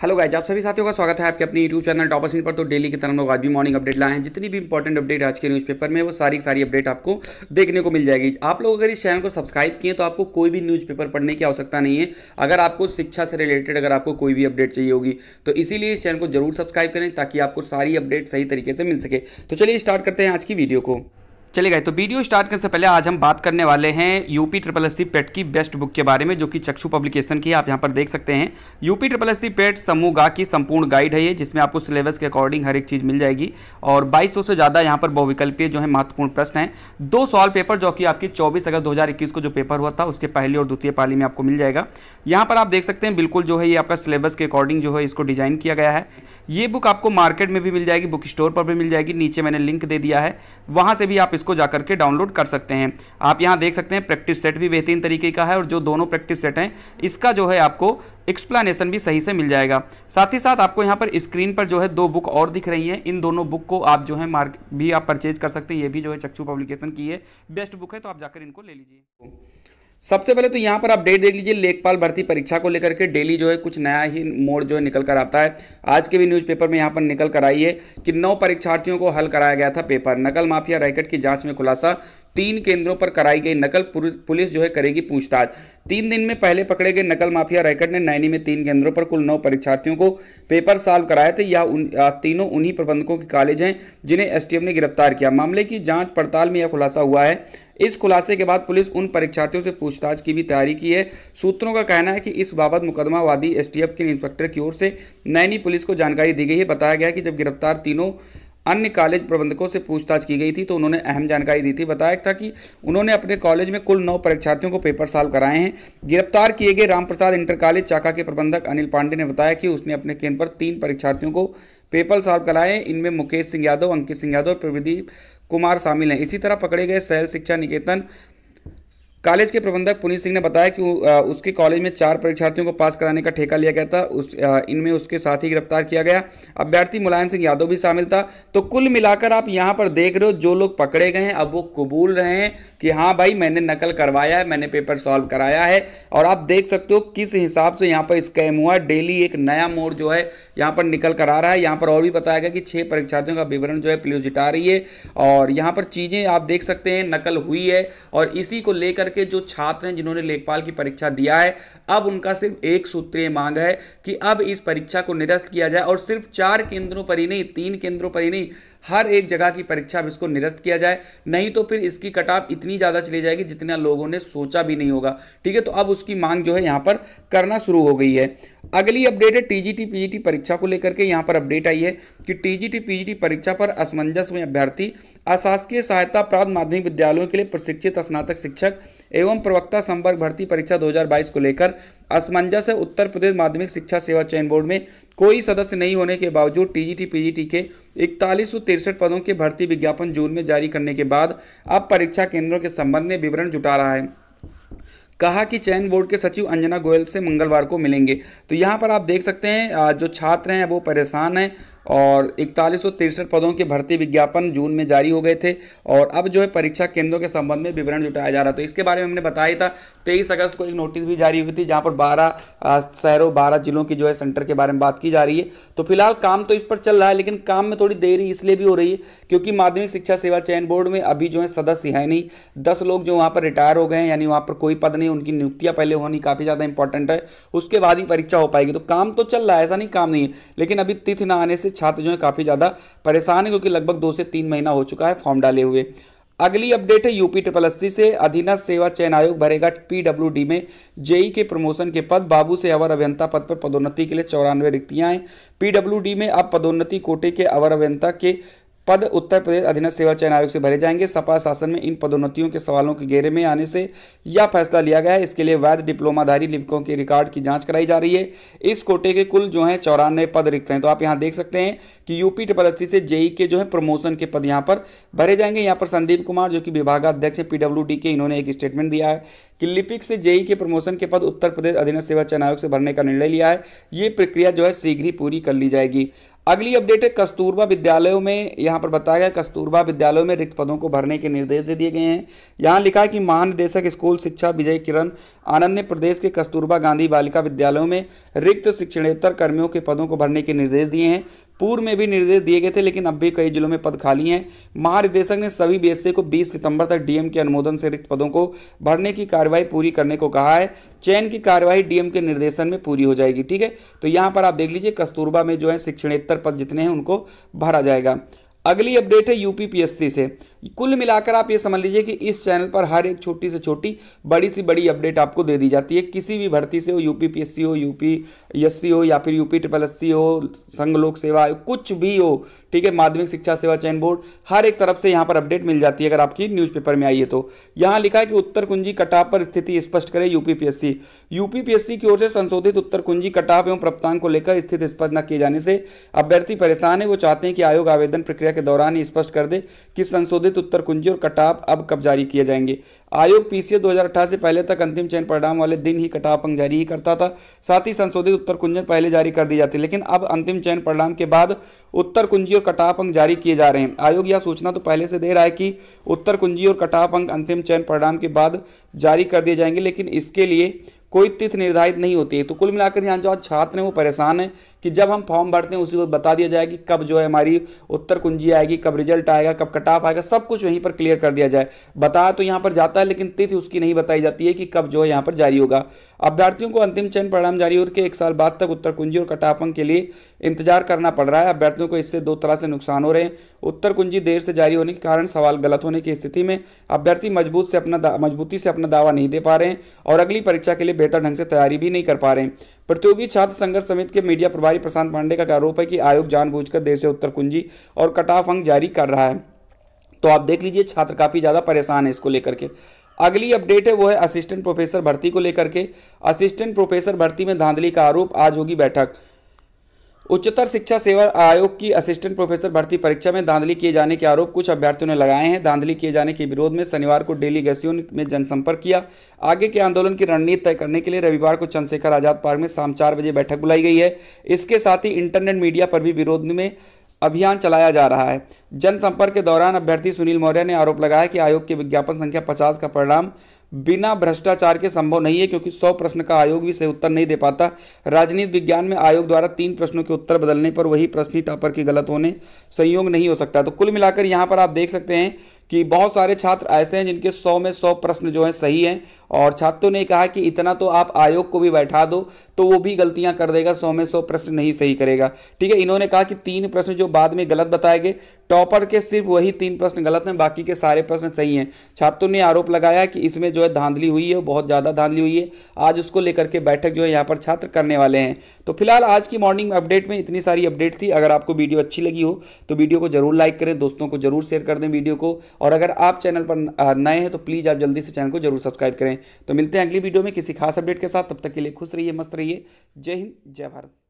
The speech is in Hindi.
हेलो गाइज आप सभी साथियों का स्वागत है आपके अपने यूट्यूब चैनल टॉपर सिंह पर तो डेली की तरह हम लोग आज भी मॉर्निंग अपडेट लाए हैं जितनी भी इंपॉर्टेंट अपडेट आज के न्यूज़पेपर में वो सारी सारी अपडेट आपको देखने को मिल जाएगी आप लोग अगर इस चैनल को सब्सक्राइब किए तो आपको कोई भी न्यूज़पेपर पढ़ने की आवश्यकता नहीं है अगर आपको शिक्षा से रिलेटेड अगर आपको कोई भी अपडेट चाहिए होगी तो इसीलिए इस चैनल को जरूर सब्सक्राइब करें ताकि आपको सारी अपडेट सही तरीके से मिल सके तो चलिए स्टार्ट करते हैं आज की वीडियो को चले गए तो वीडियो स्टार्ट करने से पहले आज हम बात करने वाले हैं UP triple S C PET की बेस्ट बुक के बारे में जो कि चक्षु पब्लिकेशन की है आप यहाँ पर देख सकते हैं UP triple S C PET समूह गा की संपूर्ण गाइड है ये जिसमें आपको सिलेबस के अकॉर्डिंग हर एक चीज़ मिल जाएगी और 2200 से ज़्यादा यहाँ पर बहुविकल्पीय जो है महत्वपूर्ण प्रश्न है दो सॉल्व पेपर जो कि आपकी चौबीस अगस्त दो को जो पेपर हुआ था उसके पहली और द्वितीय पाली में आपको मिल जाएगा यहाँ पर आप देख सकते हैं बिल्कुल जो है ये आपका सिलेबस के अकॉर्डिंग जो है इसको डिजाइन किया गया है ये बुक आपको मार्केट में भी मिल जाएगी बुक स्टोर पर भी मिल जाएगी नीचे मैंने लिंक दे दिया है वहाँ से भी आप इसको जा करके डाउनलोड कर सकते हैं आप यहाँ देख सकते हैं प्रैक्टिस सेट भी बेहतरीन तरीके का है और जो दोनों प्रैक्टिस सेट हैं इसका जो है आपको एक्सप्लेनेशन भी सही से मिल जाएगा साथ ही साथ आपको यहाँ पर स्क्रीन पर जो है दो बुक और दिख रही हैं इन दोनों बुक को आप जो है मार्क भी आप परचेज कर सकते हैं ये भी जो है चक्षु पब्लिकेशन की है बेस्ट बुक है तो आप जाकर इनको ले लीजिए सबसे पहले तो यहाँ पर अपडेट देख लीजिए लेखपाल भर्ती परीक्षा को लेकर के डेली जो है कुछ नया ही मोड जो है निकल कर आता है आज के भी न्यूज़पेपर में यहाँ पर निकल कर आई है कि नौ परीक्षार्थियों को हल कराया गया था पेपर नकल माफिया रैकेट की जांच में खुलासा तीन केंद्रों पर कराई गई नकल पुलिस जो है करेगी पूछताछ तीन दिन में पहले पकड़े गए नकल माफिया रैकेट ने नैनी में तीन केंद्रों पर कुल नौ परीक्षार्थियों को पेपर साल्व कराए थे यह उन, तीनों उन्हीं प्रबंधकों के कॉलेज हैं जिन्हें एसटीएफ ने गिरफ्तार किया मामले की जांच पड़ताल में यह खुलासा हुआ है इस खुलासे के बाद पुलिस उन परीक्षार्थियों से पूछताछ की भी तैयारी की है सूत्रों का कहना है कि इस बाबत मुकदमावादी एसटीएफ के इंस्पेक्टर की ओर से नैनी पुलिस को जानकारी दी गई है बताया गया कि जब गिरफ्तार तीनों अन्य कॉलेज प्रबंधकों से पूछताछ की गई थी तो उन्होंने अहम जानकारी दी थी बताया था कि उन्होंने अपने कॉलेज में कुल नौ परीक्षार्थियों को पेपर साल कराए हैं गिरफ्तार किए गए रामप्रसाद इंटर कॉलेज चाका के प्रबंधक अनिल पांडे ने बताया कि उसने अपने केंद्र पर तीन परीक्षार्थियों को पेपर साल्व कराए इनमें मुकेश सिंह यादव अंकित सिंह यादव और प्रदीप कुमार शामिल हैं इसी तरह पकड़े गए सहल शिक्षा निकेतन कॉलेज के प्रबंधक पुनीत सिंह ने बताया कि उसके कॉलेज में चार परीक्षार्थियों को पास कराने का ठेका लिया गया था उस इनमें उसके साथ ही गिरफ्तार किया गया अभ्यर्थी मुलायम सिंह यादव भी शामिल था तो कुल मिलाकर आप यहां पर देख रहे हो जो लोग पकड़े गए हैं अब वो कबूल रहे हैं कि हाँ भाई मैंने नकल करवाया है मैंने पेपर सॉल्व कराया है और आप देख सकते हो किस हिसाब से यहाँ पर स्कैम हुआ डेली एक नया मोड़ जो है यहाँ पर निकल कर आ रहा है यहाँ पर और भी बताया गया कि छः परीक्षार्थियों का विवरण जो है पुलिस जुटा रही है और यहाँ पर चीज़ें आप देख सकते हैं नकल हुई है और इसी को लेकर के जो छात्र हैं जिन्होंने लेखपाल की परीक्षा दिया है अब उनका सिर्फ एक सूत्रीय मांग है कि अब इस परीक्षा को निरस्त किया जाए और सिर्फ चार केंद्रों पर ही नहीं तीन केंद्रों पर ही नहीं हर एक जगह की परीक्षा इसको निरस्त किया जाए नहीं तो फिर इसकी कटाव इतनी ज़्यादा चली जाएगी जितना लोगों ने सोचा भी नहीं होगा ठीक है तो अब उसकी मांग जो है यहाँ पर करना शुरू हो गई है अगली अपडेट है टीजीटी पीजीटी परीक्षा को लेकर के यहाँ पर अपडेट आई है कि टीजीटी पीजीटी परीक्षा पर असमंजस में अभ्यर्थी अशासकीय सहायता प्राप्त माध्यमिक विद्यालयों के लिए प्रशिक्षित स्नातक शिक्षक एवं प्रवक्ता संपर्क भर्ती परीक्षा 2022 को लेकर असमंजस है उत्तर प्रदेश माध्यमिक शिक्षा सेवा चयन बोर्ड में कोई सदस्य नहीं होने के बावजूद टीजीटी पीजीटी के इकतालीस पदों के भर्ती विज्ञापन जून में जारी करने के बाद अब परीक्षा केंद्रों के संबंध में विवरण जुटा रहा है कहा कि चयन बोर्ड के सचिव अंजना गोयल से मंगलवार को मिलेंगे तो यहाँ पर आप देख सकते हैं जो छात्र हैं वो परेशान हैं और इकतालीस पदों के भर्ती विज्ञापन जून में जारी हो गए थे और अब जो है परीक्षा केंद्रों के संबंध में विवरण जुटाया जा रहा था तो इसके बारे में हमने बताया था तेईस अगस्त को एक नोटिस भी जारी हुई थी जहाँ पर बारह शहरों बारह जिलों की जो है सेंटर के बारे में बात की जा रही है तो फिलहाल काम तो इस पर चल रहा है लेकिन काम में थोड़ी देरी इसलिए भी हो रही है क्योंकि माध्यमिक शिक्षा सेवा चयन बोर्ड में अभी जो है सदस्य है नहीं दस लोग जो वहाँ पर रिटायर हो गए हैं यानी वहाँ पर कोई पद नहीं उनकी नियुक्तियाँ पहले होनी काफ़ी ज़्यादा इंपॉर्टेंट है उसके बाद ही परीक्षा हो पाएगी तो काम तो चल रहा है ऐसा नहीं काम नहीं है लेकिन अभी तिथि ना आने से छात्र जो है काफ़ी ज़्यादा परेशान है क्योंकि लगभग दो से तीन महीना हो चुका है फॉर्म डाले हुए अगली अपडेट है यूपी ट्रिपल एससी से अधीनस्थ सेवा चयन आयोग भरेगा पीडब्ल्यूडी में जेई के प्रमोशन के पद बाबू से अवर अभियंता पद पर पदोन्नति के लिए चौरानवे रिक्तियां हैं पीडब्ल्यूडी में अब पदोन्नति कोटे के अवर अभियंता के पद उत्तर प्रदेश अधीनस्थ सेवा चयन आयोग से भरे जाएंगे सपा शासन में इन पदोन्नतियों के सवालों के घेरे में आने से यह फैसला लिया गया है इसके लिए वैध डिप्लोमाधारी लिपिकों के रिकॉर्ड की जांच कराई जा रही है इस कोटे के कुल जो है चौरानवे पद रिक्त हैं तो आप यहाँ देख सकते हैं कि यूपी ट्रिपल से जेई के जो है प्रमोशन के पद यहाँ पर भरे जाएंगे यहाँ पर संदीप कुमार जो कि विभागाध्यक्ष है पीडब्ल्यू के इन्होंने एक स्टेटमेंट दिया है कि लिपिक से जेई के प्रमोशन के पद उत्तर प्रदेश अधीनस्थ सेवा चयन आयोग से भरने का निर्णय लिया है ये प्रक्रिया जो है शीघ्र ही पूरी कर ली जाएगी अगली अपडेट है कस्तूरबा विद्यालयों में यहाँ पर बताया गया कस्तूरबा विद्यालयों में रिक्त पदों को भरने के निर्देश दे दिए गए हैं यहाँ लिखा है कि महानिदेशक स्कूल शिक्षा विजय किरण आनंद ने प्रदेश के कस्तूरबा गांधी बालिका विद्यालयों में रिक्त शिक्षणेतर कर्मियों के पदों को भरने के निर्देश दिए हैं पूर्व में भी निर्देश दिए गए थे लेकिन अब भी कई जिलों में पद खाली हैं महानिदेशक ने सभी बी को 20 सितंबर तक डीएम के अनुमोदन से रिक्त पदों को भरने की कार्यवाही पूरी करने को कहा है चयन की कार्यवाही डीएम के निर्देशन में पूरी हो जाएगी ठीक है तो यहाँ पर आप देख लीजिए कस्तूरबा में जो है शिक्षणेत्तर पद जितने हैं उनको भरा जाएगा अगली अपडेट है यूपीपीएससी से कुल मिलाकर आप ये समझ लीजिए कि इस चैनल पर हर एक छोटी से छोटी बड़ी सी बड़ी अपडेट आपको दे दी जाती है किसी भी भर्ती से हो यू हो यू हो या फिर यूपी ट्रिपल एस हो संघ लोक सेवा हो कुछ भी हो ठीक है माध्यमिक शिक्षा सेवा चयन बोर्ड हर एक तरफ से यहाँ पर अपडेट मिल जाती है अगर आपकी न्यूज़पेपर में आई है तो यहाँ लिखा है कि उत्तर कुंजी कटाप पर स्थिति स्पष्ट करे यूपीपीएससी यूपीपीएससी की ओर से संशोधित उत्तर कुंजी कटाप एवं प्रप्तांग को लेकर स्थिति स्पष्ट न किए जाने से अभ्यर्थी परेशान है वो चाहते हैं कि आयोग आवेदन प्रक्रिया के दौरान ही स्पष्ट कर दे कि संशोधित संशोधित उत्तर कुंजी और कटाप अब कब जारी किए जाएंगे आयोग पीसीए 2018 से पहले तक अंतिम चयन परिणाम वाले दिन ही कटाप अंक जारी ही करता था साथ ही संशोधित उत्तर कुंजन पहले जारी कर दी जाती लेकिन अब अंतिम चयन परिणाम के बाद उत्तर कुंजी और कटाप अंक जारी किए जा रहे हैं आयोग यह सूचना तो पहले से दे रहा है कि उत्तर कुंजी और कटाप अंक अंतिम चयन परिणाम के बाद जारी कर दिए जाएंगे लेकिन इसके लिए कोई तिथि निर्धारित नहीं होती है तो कुल मिलाकर यहाँ जो छात्र हैं वो परेशान हैं कि जब हम फॉर्म भरते हैं उसी वक्त बता दिया जाए कि कब जो है हमारी उत्तर कुंजी आएगी कब रिजल्ट आएगा कब कटाप आएगा सब कुछ वहीं पर क्लियर कर दिया जाए बताया तो यहाँ पर जाता है लेकिन तिथि उसकी नहीं बताई जाती है कि कब जो है यहाँ पर जारी होगा अभ्यर्थियों को अंतिम चयन परिणाम जारी होकर एक साल बाद तक उत्तर कुंजी और कटापंग के लिए इंतजार करना पड़ रहा है अभ्यर्थियों को इससे दो तरह से नुकसान हो रहे हैं उत्तर कुंजी देर से जारी होने के कारण सवाल गलत होने की स्थिति में अभ्यर्थी मजबूत से अपना मजबूती से अपना दावा नहीं दे पा रहे हैं और अगली परीक्षा के लिए बेहतर ढंग से तैयारी भी नहीं कर पा रहे हैं प्रतियोगी छात्र संघर्ष समिति के मीडिया प्रभारी प्रशांत पांडे का आरोप है कि आयोग जानबूझकर देश उत्तर कुंजी और कटाफ अंक जारी कर रहा है तो आप देख लीजिए छात्र काफ़ी ज़्यादा परेशान है इसको लेकर के अगली अपडेट है वो है असिस्टेंट प्रोफेसर भर्ती को लेकर के असिस्टेंट प्रोफेसर भर्ती में धांधली का आरोप आज होगी बैठक उच्चतर शिक्षा सेवा आयोग की असिस्टेंट प्रोफेसर भर्ती परीक्षा में धांधली किए जाने के आरोप कुछ अभ्यर्थियों ने लगाए हैं धांधली किए जाने के विरोध में शनिवार को डेली गैसियों में जनसंपर्क किया आगे के आंदोलन की रणनीति तय करने के लिए रविवार को चंद्रशेखर आजाद पार्क में शाम चार बजे बैठक बुलाई गई है इसके साथ ही इंटरनेट मीडिया पर भी विरोध में अभियान चलाया जा रहा है जनसंपर्क के दौरान अभ्यर्थी सुनील मौर्य ने आरोप लगाया कि आयोग के विज्ञापन संख्या पचास का परिणाम बिना भ्रष्टाचार के संभव नहीं है क्योंकि सौ प्रश्न का आयोग भी सही उत्तर नहीं दे पाता राजनीति विज्ञान में आयोग द्वारा तीन प्रश्नों के उत्तर बदलने पर वही प्रश्न ही टॉपर के गलत होने संयोग नहीं हो सकता तो कुल मिलाकर यहाँ पर आप देख सकते हैं कि बहुत सारे छात्र ऐसे हैं जिनके सौ में सौ प्रश्न जो हैं सही हैं और छात्रों ने कहा कि इतना तो आप आयोग को भी बैठा दो तो वो भी गलतियां कर देगा सौ में सौ प्रश्न नहीं सही करेगा ठीक है इन्होंने कहा कि तीन प्रश्न जो बाद में गलत बताए गए टॉपर के सिर्फ वही तीन प्रश्न गलत हैं बाकी के सारे प्रश्न सही हैं छात्रों ने आरोप लगाया कि इसमें जो है धांधली हुई है बहुत ज़्यादा धांधली हुई है आज उसको लेकर के बैठक जो है यहाँ पर छात्र करने वाले हैं तो फिलहाल आज की मॉर्निंग अपडेट में इतनी सारी अपडेट थी अगर आपको वीडियो अच्छी लगी हो तो वीडियो को जरूर लाइक करें दोस्तों को जरूर शेयर कर दें वीडियो को और अगर आप चैनल पर नए हैं तो प्लीज़ आप जल्दी से चैनल को जरूर सब्सक्राइब करें तो मिलते हैं अगली वीडियो में किसी खास अपडेट के साथ तब तक के लिए खुश रहिए मस्त रहिए जय हिंद जय भारत